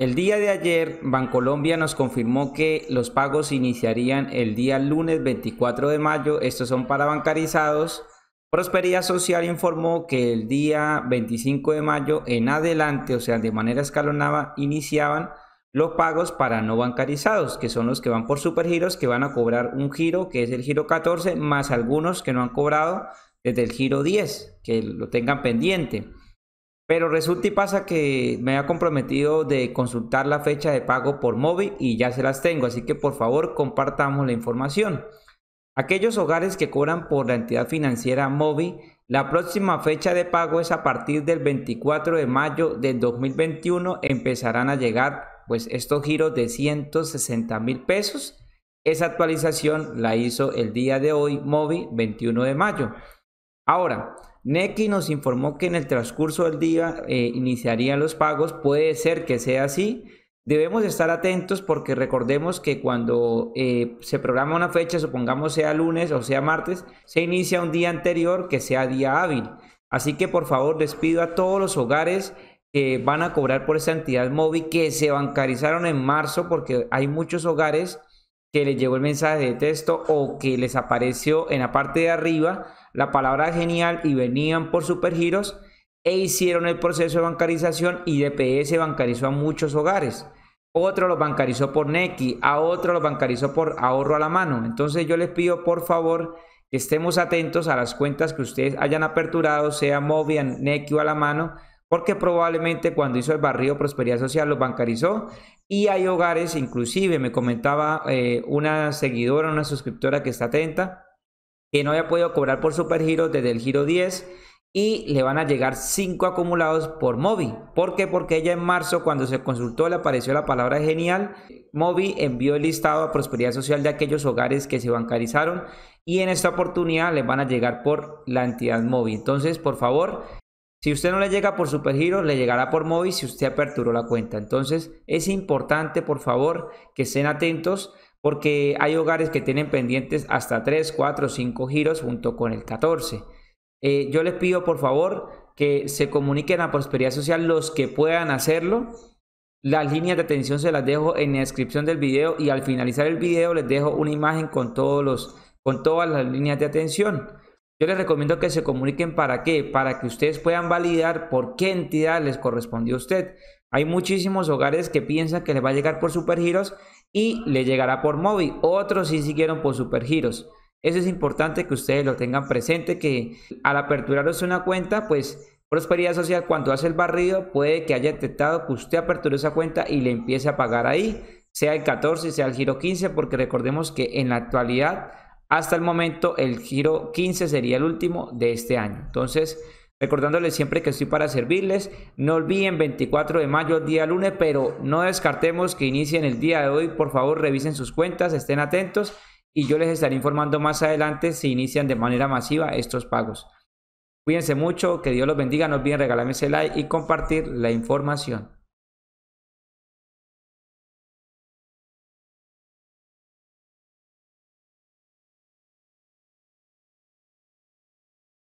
El día de ayer, Bancolombia nos confirmó que los pagos iniciarían el día lunes 24 de mayo. Estos son para bancarizados. Prosperidad Social informó que el día 25 de mayo en adelante, o sea, de manera escalonada, iniciaban los pagos para no bancarizados, que son los que van por supergiros, que van a cobrar un giro, que es el giro 14, más algunos que no han cobrado desde el giro 10, que lo tengan pendiente. Pero resulta y pasa que me ha comprometido de consultar la fecha de pago por móvil y ya se las tengo, así que por favor compartamos la información. Aquellos hogares que cobran por la entidad financiera móvil, la próxima fecha de pago es a partir del 24 de mayo del 2021, empezarán a llegar pues estos giros de 160 mil pesos. Esa actualización la hizo el día de hoy móvil 21 de mayo. Ahora, Neki nos informó que en el transcurso del día eh, iniciarían los pagos. Puede ser que sea así. Debemos estar atentos porque recordemos que cuando eh, se programa una fecha, supongamos sea lunes o sea martes, se inicia un día anterior que sea día hábil. Así que por favor les pido a todos los hogares que van a cobrar por esta entidad móvil que se bancarizaron en marzo porque hay muchos hogares que les llegó el mensaje de texto o que les apareció en la parte de arriba la palabra genial y venían por supergiros e hicieron el proceso de bancarización y DPS bancarizó a muchos hogares. Otro los bancarizó por Neki, a otro los bancarizó por ahorro a la mano. Entonces yo les pido por favor que estemos atentos a las cuentas que ustedes hayan aperturado, sea Movian, Neki o a la mano, porque probablemente cuando hizo el barrio Prosperidad Social lo bancarizó y hay hogares, inclusive me comentaba eh, una seguidora, una suscriptora que está atenta, que no había podido cobrar por supergiro desde el giro 10 y le van a llegar 5 acumulados por Mobi. ¿Por qué? Porque ella en marzo cuando se consultó le apareció la palabra genial. Mobi envió el listado a Prosperidad Social de aquellos hogares que se bancarizaron y en esta oportunidad le van a llegar por la entidad Mobi. Entonces, por favor, si usted no le llega por Supergiro, le llegará por móvil si usted aperturó la cuenta. Entonces, es importante, por favor, que estén atentos porque hay hogares que tienen pendientes hasta 3, 4, 5 giros junto con el 14. Eh, yo les pido, por favor, que se comuniquen a Prosperidad Social los que puedan hacerlo. Las líneas de atención se las dejo en la descripción del video y al finalizar el video les dejo una imagen con, todos los, con todas las líneas de atención. Yo les recomiendo que se comuniquen para qué, para que ustedes puedan validar por qué entidad les correspondió a usted. Hay muchísimos hogares que piensan que les va a llegar por supergiros y le llegará por móvil. Otros sí siguieron por supergiros. Eso es importante que ustedes lo tengan presente, que al aperturaros una cuenta, pues Prosperidad Social cuando hace el barrido puede que haya detectado que usted aperturó esa cuenta y le empiece a pagar ahí, sea el 14, sea el giro 15, porque recordemos que en la actualidad hasta el momento el giro 15 sería el último de este año. Entonces, recordándoles siempre que estoy para servirles. No olviden 24 de mayo, día lunes, pero no descartemos que inicien el día de hoy. Por favor, revisen sus cuentas, estén atentos y yo les estaré informando más adelante si inician de manera masiva estos pagos. Cuídense mucho, que Dios los bendiga, no olviden regalarme ese like y compartir la información.